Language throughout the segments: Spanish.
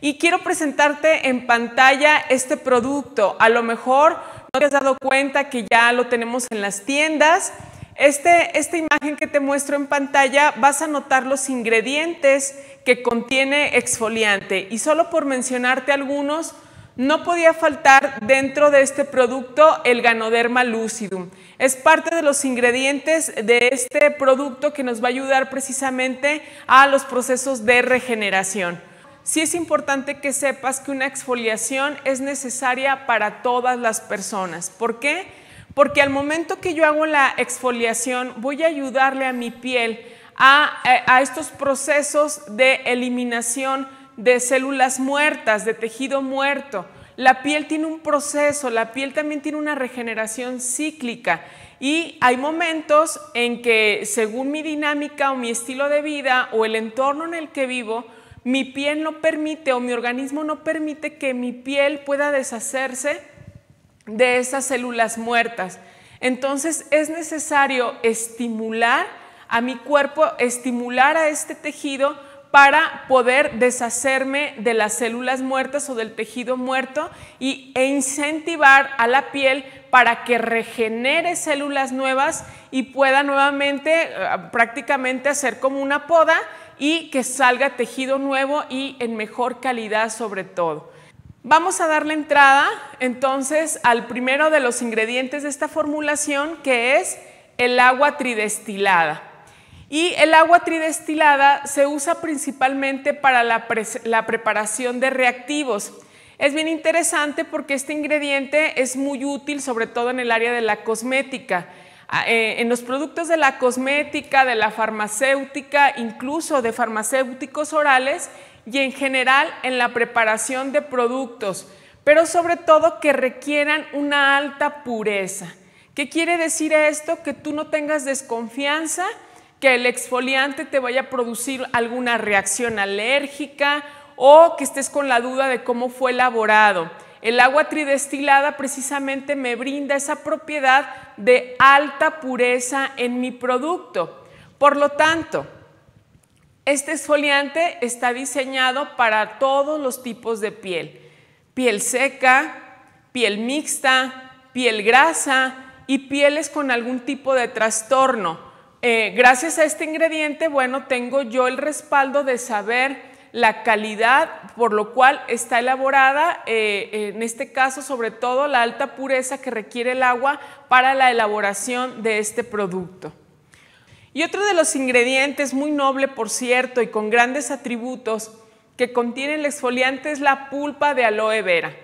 Y quiero presentarte en pantalla este producto. A lo mejor no te has dado cuenta que ya lo tenemos en las tiendas. Este, esta imagen que te muestro en pantalla vas a notar los ingredientes que contiene exfoliante. Y solo por mencionarte algunos, no podía faltar dentro de este producto el Ganoderma Lucidum. Es parte de los ingredientes de este producto que nos va a ayudar precisamente a los procesos de regeneración sí es importante que sepas que una exfoliación es necesaria para todas las personas. ¿Por qué? Porque al momento que yo hago la exfoliación voy a ayudarle a mi piel eh, a, estos procesos de eliminación de células muertas, de tejido muerto. La piel tiene un proceso, la piel también tiene una regeneración cíclica y hay momentos en que según mi dinámica o mi estilo de vida o el entorno en el que vivo, mi piel no permite o mi organismo no permite que mi piel pueda deshacerse de esas células muertas. Entonces es necesario estimular a mi cuerpo, estimular a este tejido para poder deshacerme de las células muertas o del tejido muerto y, e incentivar a la piel para que regenere células nuevas y pueda nuevamente eh, prácticamente hacer como una poda y que salga tejido nuevo y en mejor calidad sobre todo. Vamos a darle entrada entonces al primero de los ingredientes de esta formulación que es el agua tridestilada. Y el agua tridestilada se usa principalmente para la, la preparación de reactivos. Es bien interesante porque este ingrediente es muy útil sobre todo en el área de la cosmética. Ah, eh, en los productos de la cosmética, de la farmacéutica, incluso de farmacéuticos orales y en general en la preparación de productos, pero sobre todo que requieran una alta pureza. ¿Qué quiere decir esto? Que tú no tengas desconfianza que el exfoliante te vaya a producir alguna reacción alérgica o que estés con la duda de cómo fue elaborado. El agua tridestilada precisamente me brinda esa propiedad de alta pureza en mi producto. Por lo tanto, este exfoliante está diseñado para todos los tipos de piel. Piel seca, piel mixta, piel grasa y pieles con algún tipo de trastorno. Eh, gracias a este ingrediente, bueno, tengo yo el respaldo de saber la calidad por lo cual está elaborada, eh, en este caso sobre todo la alta pureza que requiere el agua para la elaboración de este producto. Y otro de los ingredientes, muy noble por cierto y con grandes atributos, que contiene el exfoliante es la pulpa de aloe vera.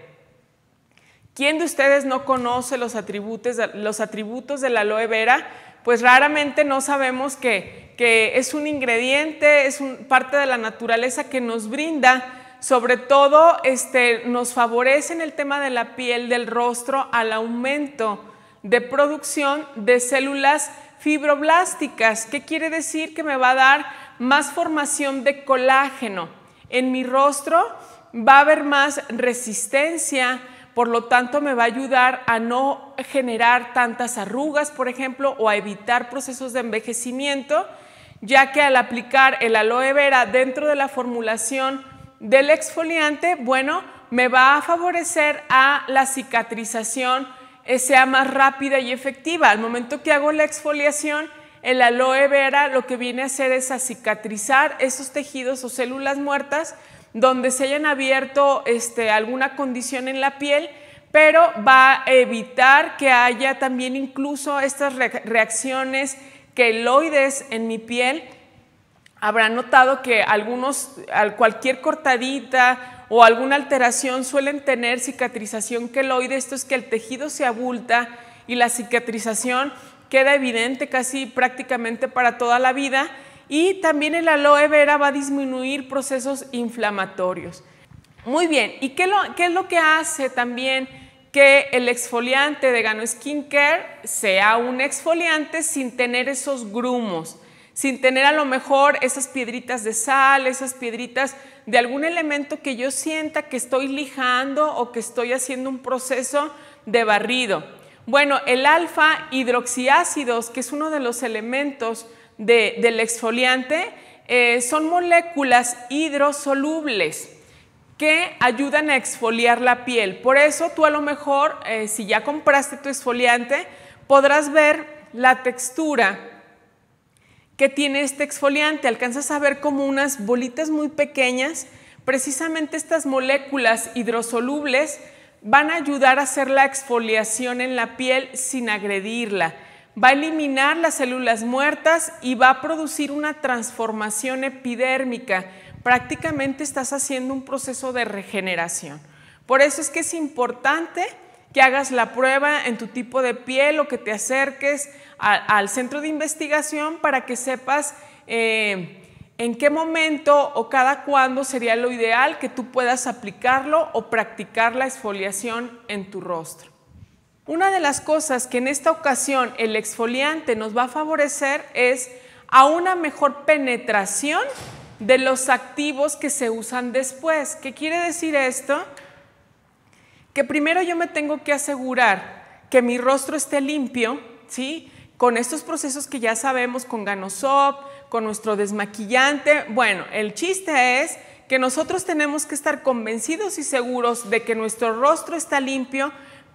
¿Quién de ustedes no conoce los atributos, los atributos de la aloe vera? pues raramente no sabemos que, es un ingrediente, es parte de la naturaleza que nos brinda sobre todo este, nos favorece en el tema de la piel, del rostro, al aumento de producción de células fibroblásticas. ¿Qué quiere decir? Que me va a dar más formación de colágeno. En mi rostro va a haber más resistencia, por lo tanto me va a ayudar a no generar tantas arrugas, por ejemplo, o a evitar procesos de envejecimiento, ya que al aplicar el aloe vera dentro de la formulación del exfoliante, bueno, me va a favorecer a la cicatrización eh, sea más rápida y efectiva. Al momento que hago la exfoliación, el aloe vera lo que viene a hacer es a cicatrizar esos tejidos o células muertas donde se hayan abierto este, alguna condición en la piel, pero va a evitar que haya también incluso estas reacciones queloides en mi piel. Habrán notado que algunos, cualquier cortadita o alguna alteración suelen tener cicatrización queloide. Esto es que el tejido se abulta y la cicatrización queda evidente casi prácticamente para toda la vida y también el aloe vera va a disminuir procesos inflamatorios. Muy bien, ¿y qué, es lo que hace también que el exfoliante de Gano Skincare sea un exfoliante sin tener esos grumos? sin tener a lo mejor esas piedritas de sal, esas piedritas de algún elemento que yo sienta que estoy lijando o que estoy haciendo un proceso de barrido. Bueno, el alfa hidroxiácidos, que es uno de los elementos del exfoliante eh, son moléculas hidrosolubles que ayudan a exfoliar la piel. Por eso tú a lo mejor, eh, si ya compraste tu exfoliante, podrás ver la textura que tiene este exfoliante. Alcanzas a ver como unas bolitas muy pequeñas. Precisamente estas moléculas hidrosolubles van a ayudar a hacer la exfoliación en la piel sin agredirla va a eliminar las células muertas y va a producir una transformación epidérmica. Prácticamente estás haciendo un proceso de regeneración. Por eso es que es importante que hagas la prueba en tu tipo de piel o que te acerques al centro de investigación para que sepas eh, en qué momento o cada cuándo sería lo ideal que tú puedas aplicarlo o practicar la exfoliación en tu rostro. Una de las cosas que en esta ocasión el exfoliante nos va a favorecer es a una mejor penetración de los activos que se usan después. ¿Qué quiere decir esto? Que primero yo me tengo que asegurar que mi rostro esté limpio, ¿sí? Con estos procesos que ya sabemos, con Ganosop, con nuestro desmaquillante. Bueno, el chiste es que nosotros tenemos que estar convencidos y seguros de que nuestro rostro está limpio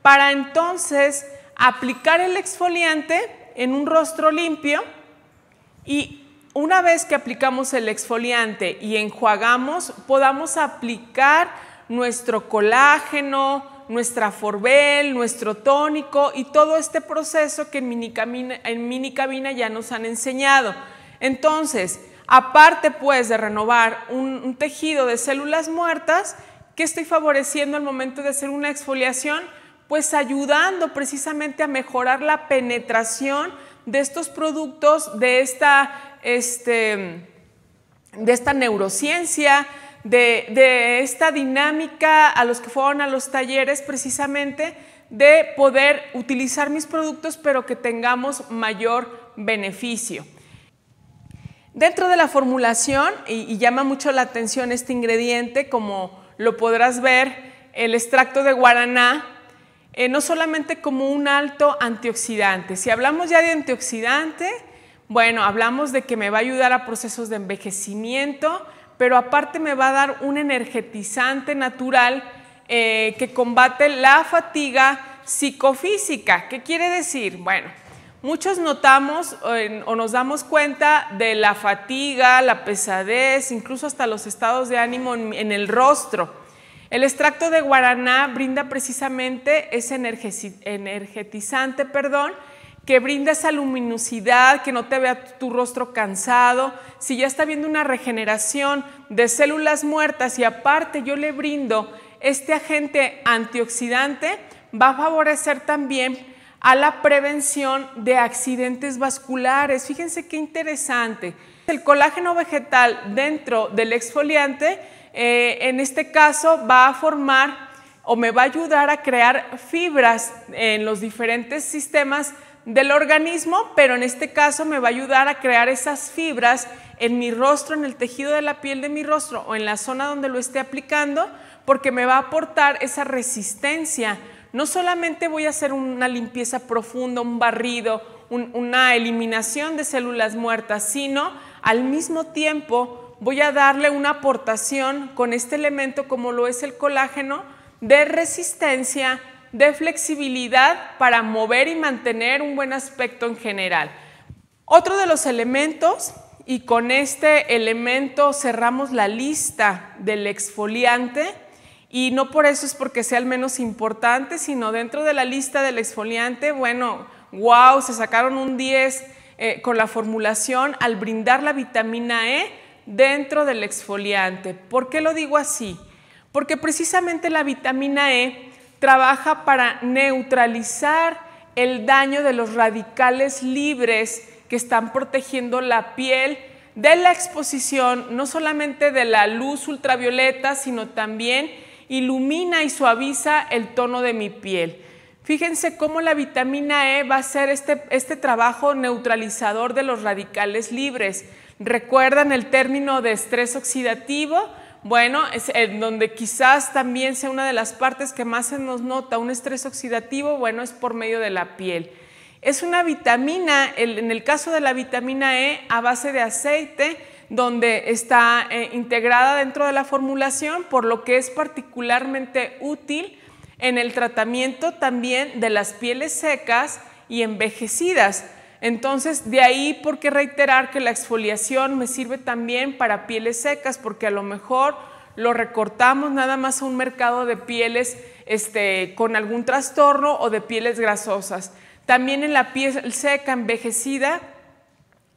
para entonces aplicar el exfoliante en un rostro limpio y una vez que aplicamos el exfoliante y enjuagamos, podamos aplicar nuestro colágeno, nuestra forbel, nuestro tónico y todo este proceso que en mini en ya nos han enseñado. Entonces, aparte pues de renovar un, un tejido de células muertas, ¿qué estoy favoreciendo al momento de hacer una exfoliación? pues ayudando precisamente a mejorar la penetración de estos productos, de esta, este, de esta neurociencia, de, esta dinámica a los que fueron a los talleres precisamente de poder utilizar mis productos pero que tengamos mayor beneficio. Dentro de la formulación, y llama mucho la atención este ingrediente, como lo podrás ver, el extracto de guaraná eh, no solamente como un alto antioxidante. Si hablamos ya de antioxidante, bueno, hablamos de que me va a ayudar a procesos de envejecimiento, pero aparte me va a dar un energetizante natural eh, que combate la fatiga psicofísica. ¿Qué quiere decir? Bueno, muchos notamos o nos damos cuenta de la fatiga, la pesadez, incluso hasta los estados de ánimo en el rostro. El extracto de guaraná brinda precisamente ese energetizante, perdón, que brinda esa luminosidad, que no te vea tu rostro cansado. Si ya está viendo una regeneración de células muertas y aparte yo le brindo este agente antioxidante, va a favorecer también a la prevención de accidentes vasculares. Fíjense qué interesante. El colágeno vegetal dentro del exfoliante eh, en este caso va a formar o me va a ayudar a crear fibras en los diferentes sistemas del organismo, pero en este caso me va a ayudar a crear esas fibras en mi rostro, en el tejido de la piel de mi rostro o en la zona donde lo esté aplicando, porque me va a aportar esa resistencia. No solamente voy a hacer una limpieza profunda, un barrido, una eliminación de células muertas, sino al mismo tiempo voy a darle una aportación con este elemento como lo es el colágeno de resistencia, de flexibilidad para mover y mantener un buen aspecto en general. Otro de los elementos, y con este elemento cerramos la lista del exfoliante, y no por eso es porque sea al menos importante, sino dentro de la lista del exfoliante, bueno, wow, se sacaron un 10 eh, con la formulación al brindar la vitamina E dentro del exfoliante. ¿Por qué lo digo así? Porque precisamente la vitamina E trabaja para neutralizar el daño de los radicales libres que están protegiendo la piel de la exposición, no solamente de la luz ultravioleta, sino también ilumina y suaviza el tono de mi piel. Fíjense cómo la vitamina E va a hacer este, este trabajo neutralizador de los radicales libres. ¿Recuerdan el término de estrés oxidativo? Bueno, es donde quizás también sea una de las partes que más se nos nota un estrés oxidativo, bueno, es por medio de la piel. Es una vitamina, en el caso de la vitamina E, a base de aceite, donde está eh, integrada dentro de la formulación, por lo que es particularmente útil en el tratamiento también de las pieles secas y envejecidas. Entonces, de ahí, ¿por qué reiterar que la exfoliación me sirve también para pieles secas? Porque a lo mejor lo recortamos nada más a un mercado de pieles este, con algún trastorno o de pieles grasosas. También en la piel seca, envejecida,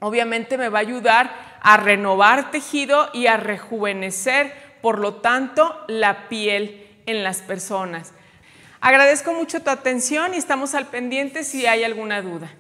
obviamente me va a ayudar a renovar tejido y a rejuvenecer, por lo tanto, la piel en las personas. Agradezco mucho tu atención y estamos al pendiente si hay alguna duda.